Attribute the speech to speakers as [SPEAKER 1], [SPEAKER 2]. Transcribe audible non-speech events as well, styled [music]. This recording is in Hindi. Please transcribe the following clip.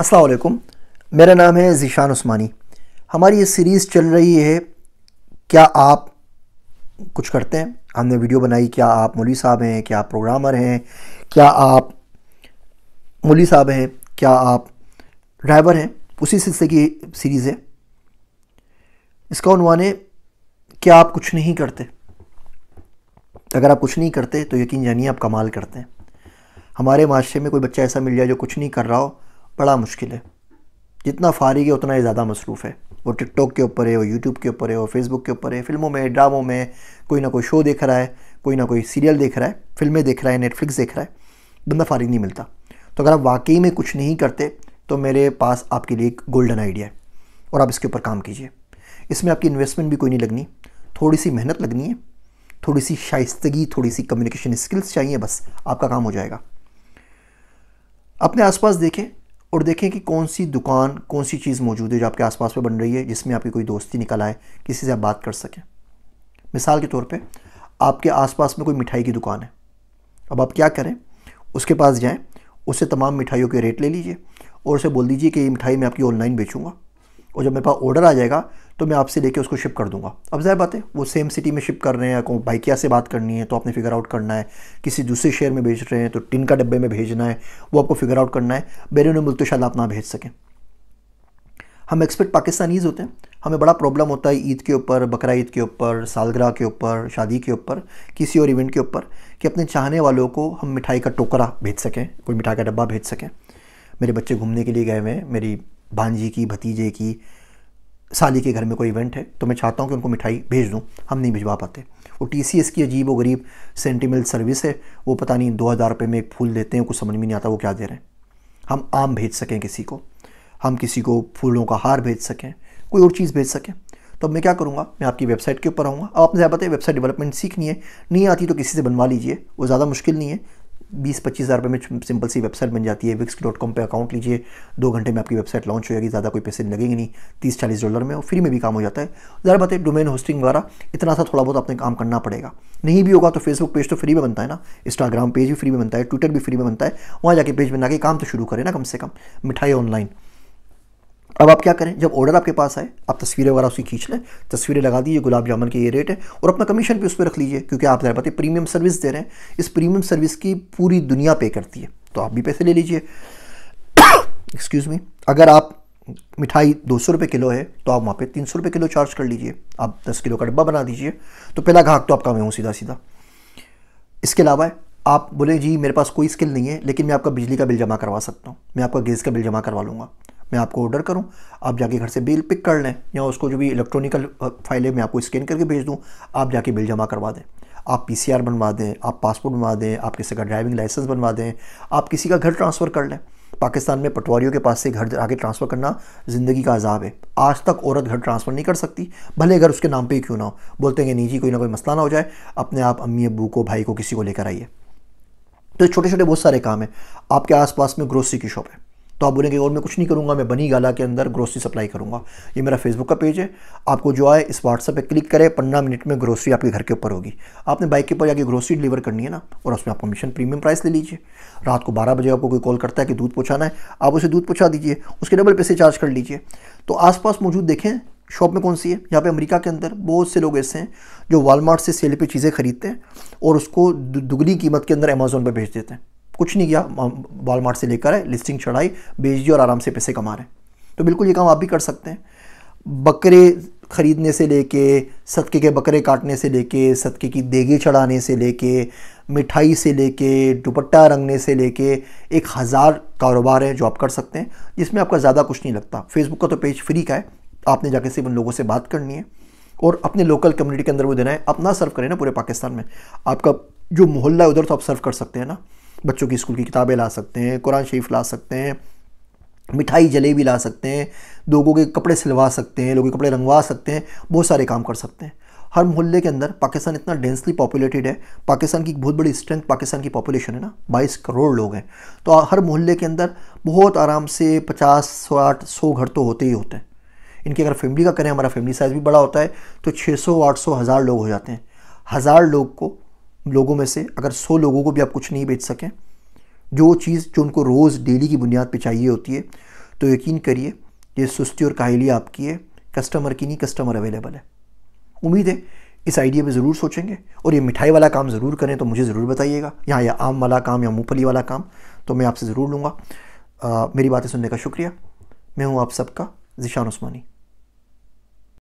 [SPEAKER 1] असलकुम मेरा नाम है ज़ीशान उस्मानी हमारी ये सीरीज़ चल रही है क्या आप कुछ करते हैं हमने वीडियो बनाई क्या आप मौली साहब हैं क्या आप प्रोग्रामर हैं क्या आप मौली साहब हैं क्या आप ड्राइवर हैं उसी सिलसिले की सीरीज़ है इसका उनवान है क्या आप कुछ नहीं करते अगर आप कुछ नहीं करते तो यकीन जानिए आप कमाल करते हैं हमारे माशरे में कोई बच्चा ऐसा मिल जाए जो कुछ नहीं कर रहा हो बड़ा मुश्किल है जितना फारिग है उतना ही ज़्यादा मसरूफ़ है वो टिकटॉक के ऊपर है वो यूट्यूब के ऊपर है वो फेसबुक के ऊपर है फिल्मों में ड्रामों में कोई ना कोई शो देख रहा है कोई ना कोई सीरियल देख रहा है फिल्में देख रहा है नेटफ्लिक्स देख रहा है बंदा फारिग नहीं मिलता तो अगर आप वाकई में कुछ नहीं करते तो मेरे पास आपके लिए एक गोल्डन आइडिया है और आप इसके ऊपर काम कीजिए इसमें आपकी इन्वेस्टमेंट भी कोई नहीं लगनी थोड़ी सी मेहनत लगनी है थोड़ी सी शाइस्तगी थोड़ी सी कम्युनिकेशन स्किल्स चाहिए बस आपका काम हो जाएगा अपने आसपास देखें और देखें कि कौन सी दुकान कौन सी चीज़ मौजूद है जो आपके आसपास पे बन रही है जिसमें आपकी कोई दोस्ती निकल आए किसी से आप बात कर सकें मिसाल के तौर पे आपके आसपास में कोई मिठाई की दुकान है अब आप क्या करें उसके पास जाएं उससे तमाम मिठाइयों के रेट ले लीजिए और उसे बोल दीजिए कि ये मिठाई मैं आपकी ऑनलाइन बेचूँगा और जब मेरे पास ऑर्डर आ जाएगा तो मैं आपसे लेके उसको शिप कर दूंगा अब जाहिर बात है वो सेम सिटी में शिप कर रहे हैं या कोई क्या से बात करनी है तो आपने फिगर आउट करना है किसी दूसरे शहर में भेज रहे हैं तो टिन का डब्बे में भेजना है वो आपको फिगर आउट करना है बैरून मुल्क तो शायद आप ना भेज सकें हम एक्सपर्ट पाकिस्तानीज़ होते हैं हमें बड़ा प्रॉब्लम होता है ईद के ऊपर बकरा ईद के ऊपर सालगराह के ऊपर शादी के ऊपर किसी और इवेंट के ऊपर कि अपने चाहने वालों को हम मिठाई का टोकरा भेज सकें कोई मिठाई का डब्बा भेज सकें मेरे बच्चे घूमने के लिए गए हुए हैं मेरी भांजी की भतीजे की साली के घर में कोई इवेंट है तो मैं चाहता हूँ कि उनको मिठाई भेज दूँ हम नहीं भिजवा पाते वो टी सी एस की अजीब व गरीब सेंटिमेल सर्विस है वो पता नहीं दो हज़ार रुपये में एक फूल देते हैं कुछ समझ में नहीं आता वो क्या दे रहे हैं हम आम भेज सकें किसी को हम किसी को फूलों का हार भेज सकें कोई और चीज़ भेज सकें तो अब मैं क्या करूँगा मैं आपकी वेबसाइट के ऊपर आऊँगा आपने ज़्यादा पता है वेबसाइट डेवलपमेंट सीखनी है नहीं आती तो किसी से बनवा लीजिए वो ज़्यादा मुश्किल नहीं है बीस पच्चीस हज़ार रुपये में सिंपल सी वेबसाइट बन जाती है विक्स डॉट कॉम पर अकाउंट लीजिए दो घंटे में आपकी वेबसाइट लॉन्च हो जाएगी ज़्यादा कोई पैसे लगेंगे नहीं तीस चालीस डॉलर में और फ्री में भी काम हो जाता है ज़्यादा बात है डोमेन होस्टिंग वगैरह इतना सा थोड़ा बहुत आपने काम करना पड़ेगा नहीं भी होगा तो फेसबुक पेज तो फ्री में बनता है ना इंस्टाग्राम पेज भी फ्री में बनता है ट्विटर भी फ्री में बनता है वहाँ जाके पेज बना के काम तो शुरू करें ना कम से कम मिठाई ऑनलाइन अब आप क्या करें जब ऑर्डर आपके पास आए आप तस्वीरें वगैरह उसकी खींच लें तस्वीरें लगा दीजिए गुलाब जामुन के ये रेट है और अपना कमीशन भी उस पर रख लीजिए क्योंकि आप ज़रा पाते प्रीमियम सर्विस दे रहे हैं इस प्रीमियम सर्विस की पूरी दुनिया पे करती है तो आप भी पैसे ले लीजिए एक्सक्यूज़ [coughs] मी अगर आप मिठाई दो सौ रुपये किलो है तो आप वहाँ पे तीन सौ रुपये किलो चार्ज कर लीजिए आप दस किलो का डब्बा बना दीजिए तो पहला ग्राहक तो आपका मैं हूँ सीधा सीधा इसके अलावा आप बोले जी मेरे पास कोई स्किल नहीं है लेकिन मैं आपका बिजली का बिल जमा करवा सकता हूँ मैं आपका गैस का बिल जमा करवा लूँगा मैं आपको ऑर्डर करूं आप जाके घर से बिल पिक कर लें या उसको जो भी इलेक्ट्रॉनिकल फाइलें मैं आपको स्कैन करके भेज दूं आप जाके बिल जमा करवा दें आप पीसीआर बनवा दें आप पासपोर्ट बनवा दें आप किसी का ड्राइविंग लाइसेंस बनवा दें आप किसी का घर ट्रांसफ़र कर लें पाकिस्तान में पटवारियों के पास से घर आगे ट्रांसफ़र करना ज़िंदगी का अजाब है आज तक औरत घर ट्रांसफ़र नहीं कर सकती भले घर उसके नाम पर ही क्यों ना हो बोलते हैं कि निजी कोई ना कोई मसला ना हो जाए अपने आप अम्मी अबू को भाई को किसी को लेकर आइए तो छोटे छोटे बहुत सारे काम हैं आपके आसपास में ग्रोसरी की शॉप है तो आप बोलेंगे और मैं कुछ नहीं करूँगा मैं बनी गाला के अंदर ग्रोसरी सप्लाई करूँगा ये मेरा फेसबुक का पेज है आपको जो आए इस व्हाट्सअप पे क्लिक करें पंद्रह मिनट में ग्रोसरी आपके घर के ऊपर होगी आपने बाइक के ऊपर जाके ग्रोसरी डिलीवर करनी है ना और उसमें आप कमीशन प्रीमियम प्राइस ले लीजिए रात को बारह बजे आपको कोई कॉल करता है कि दूध पहुँचाना है आप उसे दूध पहुँचा दीजिए उसके डबल पैसे चार्ज कर लीजिए तो आसपास मौजूद देखें शॉप में कौन सी है यहाँ पे अमेरिका के अंदर बहुत से लोग ऐसे हैं जो वालमार्ट से सेल पे चीज़ें खरीदते हैं और उसको दुगनी कीमत के अंदर अमेज़ोन पर भेज देते हैं कुछ नहीं किया वॉलमार्ट से लेकर आए लिस्टिंग चढ़ाई बेच दी और आराम से पैसे कमा रहे हैं तो बिल्कुल ये काम आप भी कर सकते हैं बकरे ख़रीदने से लेके सदके के बकरे काटने से लेके सदके की देगी चढ़ाने से लेके मिठाई से लेके दुपट्टा रंगने से लेके एक हज़ार कारोबार हैं जो आप कर सकते हैं जिसमें आपका ज़्यादा कुछ नहीं लगता फेसबुक का तो पेज फ्री का है आपने जाके सिर्फ उन लोगों से बात करनी है और अपने लोकल कम्युनिटी के अंदर वो देना है अपना सर्व करें ना पूरे पाकिस्तान में आपका जो मोहल्ला है उधर तो आप सर्व कर सकते हैं ना बच्चों की स्कूल की किताबें ला सकते हैं कुरान शरीफ ला सकते हैं मिठाई जलेबी ला सकते हैं लोगों के कपड़े सिलवा सकते हैं लोगों के कपड़े रंगवा सकते हैं बहुत सारे काम कर सकते हैं हर मोहल्ले के अंदर पाकिस्तान इतना डेंसली पॉपुलेटेड है पाकिस्तान की बहुत बड़ी स्ट्रेंथ पाकिस्तान की पॉपुलेशन है ना 22 करोड़ लोग हैं तो हर मोहल्ले के अंदर बहुत आराम से पचास साठ सौ घर तो होते ही होते हैं इनकी अगर फैमिली का करें हमारा फैमिली साइज़ भी बड़ा होता है तो आठ सौ हज़ार लोग हो जाते हैं हज़ार लोग को लोगों में से अगर सौ लोगों को भी आप कुछ नहीं बेच सकें जो चीज़ जो उनको रोज़ डेली की बुनियाद पर चाहिए होती है तो यकीन करिए ये सुस्ती और काहली आपकी है कस्टमर की नहीं कस्टमर अवेलेबल है उम्मीद है इस आइडिया पे ज़रूर सोचेंगे और ये मिठाई वाला काम ज़रूर करें तो मुझे ज़रूर बताइएगा यहाँ या आम वाला काम या मूँगफली वाला काम तो मैं आपसे ज़रूर लूँगा मेरी बातें सुनने का शुक्रिया मैं हूँ आप सबका जिशान उस्मानी